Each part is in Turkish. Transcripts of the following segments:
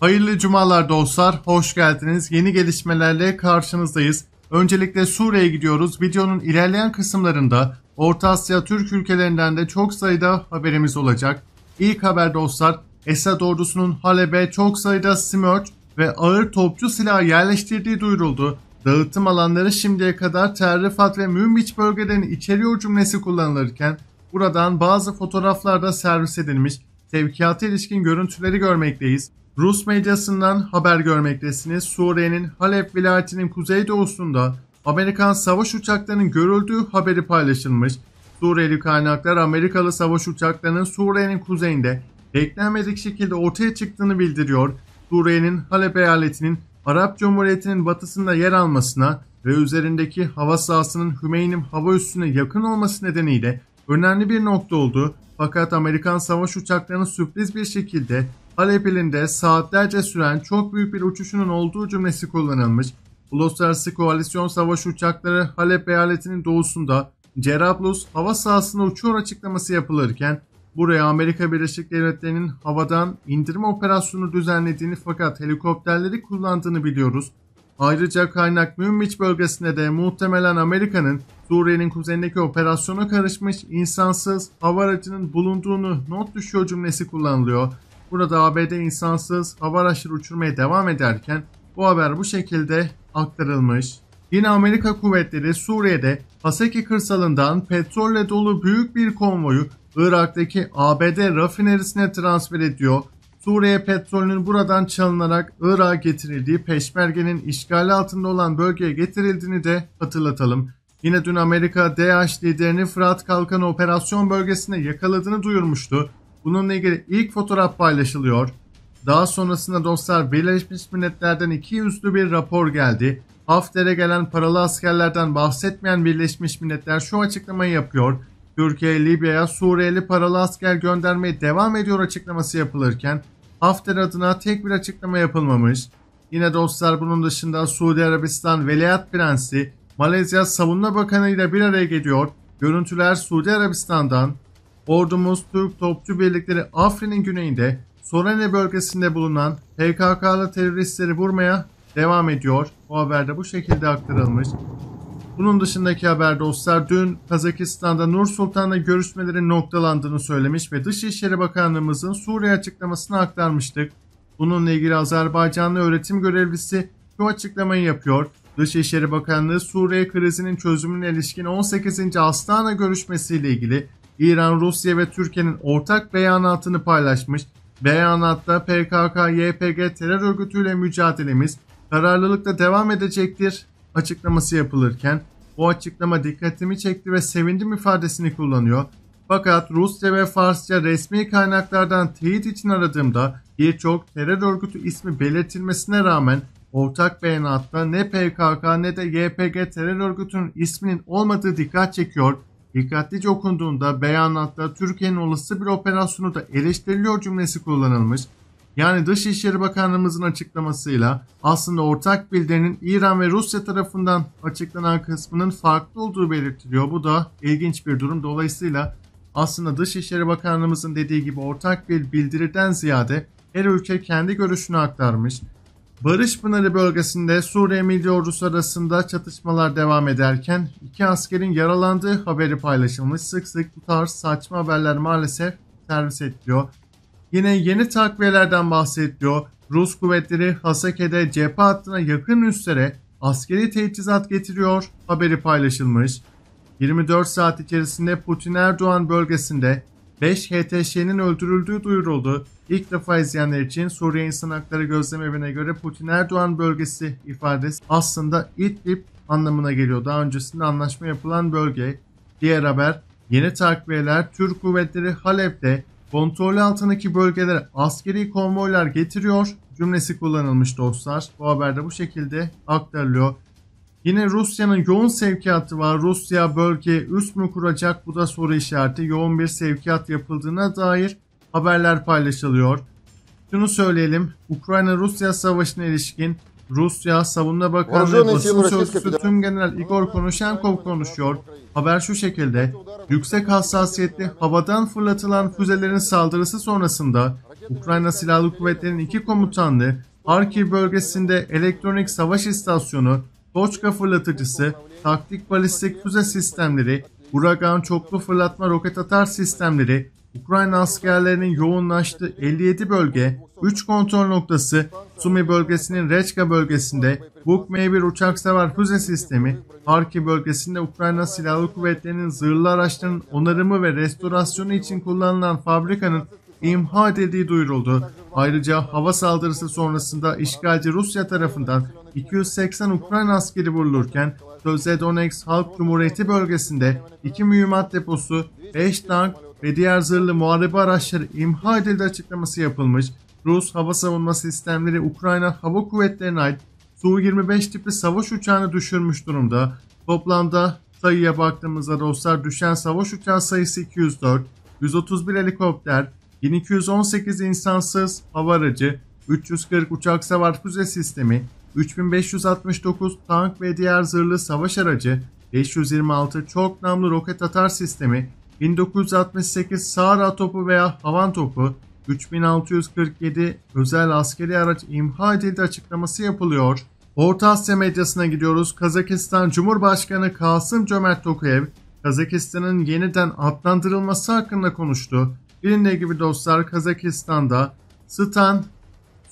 Hayırlı cumalar dostlar, hoş geldiniz. Yeni gelişmelerle karşınızdayız. Öncelikle Suriye'ye gidiyoruz. Videonun ilerleyen kısımlarında Orta Asya Türk ülkelerinden de çok sayıda haberimiz olacak. İlk haber dostlar, Esad ordusunun Halep'e çok sayıda Smurf ve ağır topçu silah yerleştirdiği duyuruldu. Dağıtım alanları şimdiye kadar Terrifat ve Münbiç bölgelerini içeriyor cümlesi kullanılırken buradan bazı fotoğraflarda servis edilmiş sevkiyata ilişkin görüntüleri görmekteyiz. Rus medyasından haber görmektesiniz. Suriye'nin Halep vilayetinin kuzeydoğusunda Amerikan savaş uçaklarının görüldüğü haberi paylaşılmış. Suriyeli kaynaklar Amerikalı savaş uçaklarının Suriye'nin kuzeyinde beklenmedik şekilde ortaya çıktığını bildiriyor. Suriye'nin Halep eyaletinin Arap Cumhuriyeti'nin batısında yer almasına ve üzerindeki hava sahasının Hümeynim hava üssüne yakın olması nedeniyle önemli bir nokta oldu. Fakat Amerikan savaş uçaklarının sürpriz bir şekilde Alepilinde saatlerce süren çok büyük bir uçuşunun olduğu cümlesi kullanılmış. Uluslararası Koalisyon Savaş Uçakları Halep eyaletinin doğusunda Cerablus hava sahasında uçuyor açıklaması yapılırken buraya Amerika Birleşik Devletleri'nin havadan indirme operasyonu düzenlediğini fakat helikopterleri kullandığını biliyoruz. Ayrıca kaynak Münbiç bölgesinde de muhtemelen Amerika'nın Suriye'nin kuzeyindeki operasyona karışmış insansız hava aracının bulunduğunu not düşüyor cümlesi kullanılıyor. Burada ABD insansız hava araçları uçurmaya devam ederken bu haber bu şekilde aktarılmış. Yine Amerika kuvvetleri Suriye'de Haseki kırsalından petrolle dolu büyük bir konvoyu Irak'taki ABD rafinerisine transfer ediyor. Suriye petrolünün buradan çalınarak Irak'a getirildiği peşmergenin işgali altında olan bölgeye getirildiğini de hatırlatalım. Yine dün Amerika DH liderini Fırat Kalkanı operasyon bölgesinde yakaladığını duyurmuştu. Bununla ilgili ilk fotoğraf paylaşılıyor. Daha sonrasında dostlar Birleşmiş Milletler'den iki yüzlü bir rapor geldi. Hafter'e gelen paralı askerlerden bahsetmeyen Birleşmiş Milletler şu açıklamayı yapıyor. Türkiye Libya'ya Suriyeli paralı asker göndermeye devam ediyor açıklaması yapılırken Hafter adına tek bir açıklama yapılmamış. Yine dostlar bunun dışında Suudi Arabistan Veliaht Prensi Malezya Savunma Bakanı ile bir araya geliyor. Görüntüler Suudi Arabistan'dan Ordumuz Türk Topçu Birlikleri Afrin'in güneyinde Sorene bölgesinde bulunan PKK'lı teröristleri vurmaya devam ediyor. Bu haberde bu şekilde aktarılmış. Bunun dışındaki haber dostlar dün Kazakistan'da Nur Sultan'la görüşmelerin noktalandığını söylemiş ve Dışişleri Bakanlığımızın Suriye açıklamasını aktarmıştık. Bununla ilgili Azerbaycanlı öğretim görevlisi şu açıklamayı yapıyor. Dışişleri Bakanlığı Suriye krizinin çözümüne ilişkin 18. Astana görüşmesiyle ilgili İran, Rusya ve Türkiye'nin ortak beyanatını paylaşmış. Beyanatta PKK-YPG terör örgütüyle mücadelemiz kararlılıkla devam edecektir açıklaması yapılırken bu açıklama dikkatimi çekti ve sevindim ifadesini kullanıyor. Fakat Rusça ve Farsça resmi kaynaklardan teyit için aradığımda birçok terör örgütü ismi belirtilmesine rağmen ortak beyanatta ne PKK ne de YPG terör örgütünün isminin olmadığı dikkat çekiyor Dikkatlice okunduğunda beyanatta Türkiye'nin olası bir operasyonu da eleştiriliyor cümlesi kullanılmış. Yani Dışişleri Bakanlığımızın açıklamasıyla aslında ortak bildirinin İran ve Rusya tarafından açıklanan kısmının farklı olduğu belirtiliyor. Bu da ilginç bir durum. Dolayısıyla aslında Dışişleri Bakanlığımızın dediği gibi ortak bir bildiriden ziyade her ülke kendi görüşünü aktarmış. Barış Pınarı bölgesinde Suriye Milli Ordusu arasında çatışmalar devam ederken iki askerin yaralandığı haberi paylaşılmış. Sık sık bu tarz saçma haberler maalesef servis ediliyor. Yine yeni takviyelerden bahsediliyor. Rus kuvvetleri Hasake'de cephe hattına yakın üstlere askeri teçhizat getiriyor haberi paylaşılmış. 24 saat içerisinde Putin Erdoğan bölgesinde 5 HTŞ'nin öldürüldüğü duyuruldu. İlk defa izleyenler için Suriye İnsan Hakları Gözlem Evi'ne göre Putin Erdoğan bölgesi ifadesi aslında İdlib anlamına geliyor. Daha öncesinde anlaşma yapılan bölge. Diğer haber yeni takviyeler Türk kuvvetleri Halep'te kontrol altındaki bölgelere askeri konvoylar getiriyor cümlesi kullanılmış dostlar. Bu haberde bu şekilde aktarılıyor. Yine Rusya'nın yoğun sevkiyatı var. Rusya bölgeye üst mü kuracak bu da soru işareti. Yoğun bir sevkiyat yapıldığına dair haberler paylaşılıyor. Şunu söyleyelim. Ukrayna-Rusya savaşına ilişkin Rusya Savunma Bakanlığı basın sözcüsü tüm general Igor Konuşenkov konuşuyor. Haber şu şekilde. Yüksek hassasiyetli havadan fırlatılan füzelerin saldırısı sonrasında Ukrayna Silahlı Kuvvetleri'nin iki komutanlı Harkiv bölgesinde elektronik savaş istasyonu Doçka fırlatıcısı, taktik balistik füze sistemleri, Uragan çoklu fırlatma roket atar sistemleri, Ukrayna askerlerinin yoğunlaştığı 57 bölge, 3 kontrol noktası, Sumi bölgesinin Reçka bölgesinde Buk M1 uçaksever füze sistemi, Harki bölgesinde Ukrayna Silahlı Kuvvetleri'nin zırhlı araçlarının onarımı ve restorasyonu için kullanılan fabrikanın imha edildiği duyuruldu. Ayrıca hava saldırısı sonrasında işgalci Rusya tarafından 280 Ukrayna askeri vurulurken Sözde Donetsk Halk Cumhuriyeti bölgesinde 2 mühimmat deposu, 5 tank ve diğer zırhlı muharebe araçları imha edildi açıklaması yapılmış. Rus hava savunma sistemleri Ukrayna Hava Kuvvetleri'ne ait Su-25 tipi savaş uçağını düşürmüş durumda. Toplamda sayıya baktığımızda dostlar düşen savaş uçağı sayısı 204, 131 helikopter, 1218 insansız hava aracı, 340 uçak savar füze sistemi, 3569 tank ve diğer zırhlı savaş aracı, 526 çok namlu roket atar sistemi, 1968 Sara topu veya havan topu, 3647 özel askeri araç imha edildi açıklaması yapılıyor. Orta Asya medyasına gidiyoruz. Kazakistan Cumhurbaşkanı Kasım Cömert Tokayev, Kazakistan'ın yeniden adlandırılması hakkında konuştu. Bilindiği gibi dostlar Kazakistan'da Stan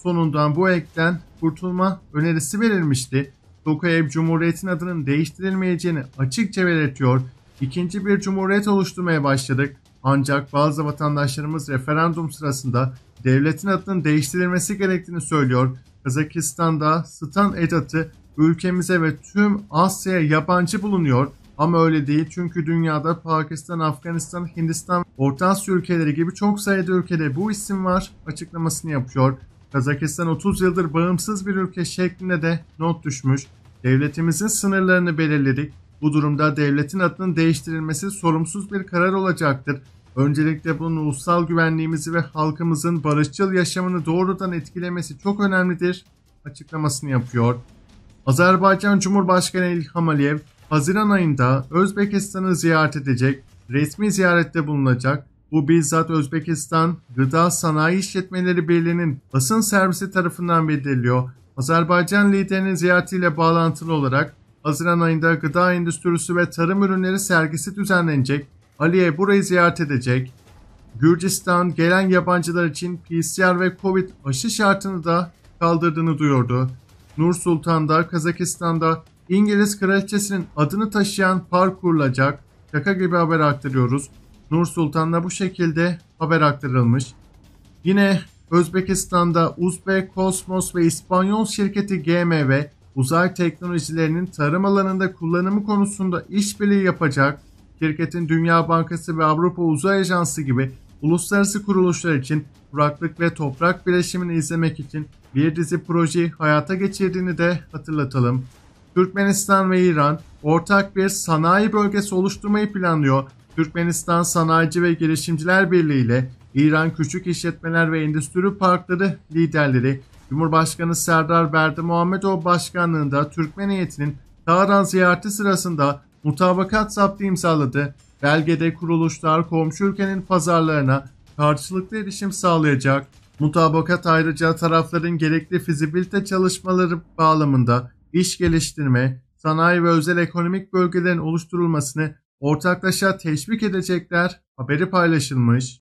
sonundan bu ekten kurtulma önerisi verilmişti. Tokayev Cumhuriyet'in adının değiştirilmeyeceğini açıkça belirtiyor. İkinci bir cumhuriyet oluşturmaya başladık. Ancak bazı vatandaşlarımız referandum sırasında devletin adının değiştirilmesi gerektiğini söylüyor. Kazakistan'da Stan edatı ülkemize ve tüm Asya'ya yabancı bulunuyor. Ama öyle değil çünkü dünyada Pakistan, Afganistan, Hindistan, Orta Asya ülkeleri gibi çok sayıda ülkede bu isim var açıklamasını yapıyor. Kazakistan 30 yıldır bağımsız bir ülke şeklinde de not düşmüş. Devletimizin sınırlarını belirledik. Bu durumda devletin adının değiştirilmesi sorumsuz bir karar olacaktır. Öncelikle bunun ulusal güvenliğimizi ve halkımızın barışçıl yaşamını doğrudan etkilemesi çok önemlidir açıklamasını yapıyor. Azerbaycan Cumhurbaşkanı İlham Aliyev Haziran ayında Özbekistan'ı ziyaret edecek, resmi ziyarette bulunacak. Bu bizzat Özbekistan Gıda Sanayi İşletmeleri Birliği'nin basın servisi tarafından bildiriliyor. Azerbaycan liderinin ziyaretiyle bağlantılı olarak Haziran ayında gıda endüstrisi ve tarım ürünleri sergisi düzenlenecek. Aliye burayı ziyaret edecek. Gürcistan gelen yabancılar için PCR ve Covid aşı şartını da kaldırdığını duyurdu. Nur Sultan'da, Kazakistan'da İngiliz kraliçesinin adını taşıyan park kurulacak, şaka gibi haber aktarıyoruz. Nur Sultan'la bu şekilde haber aktarılmış. Yine Özbekistan'da Uzbek Kosmos ve İspanyol şirketi GMV uzay teknolojilerinin tarım alanında kullanımı konusunda işbirliği yapacak. Şirketin Dünya Bankası ve Avrupa Uzay Ajansı gibi uluslararası kuruluşlar için kuraklık ve toprak bileşimini izlemek için bir dizi projeyi hayata geçirdiğini de hatırlatalım. Türkmenistan ve İran ortak bir sanayi bölgesi oluşturmayı planlıyor. Türkmenistan Sanayici ve Girişimciler Birliği ile İran Küçük İşletmeler ve Endüstri Parkları liderleri Cumhurbaşkanı Serdar Berdi Muhammedov başkanlığında Türkmen heyetinin Tahran ziyareti sırasında mutabakat zaptı imzaladı. Belgede kuruluşlar komşu ülkenin pazarlarına karşılıklı erişim sağlayacak. Mutabakat ayrıca tarafların gerekli fizibilite çalışmaları bağlamında iş geliştirme, sanayi ve özel ekonomik bölgelerin oluşturulmasını ortaklaşa teşvik edecekler haberi paylaşılmış.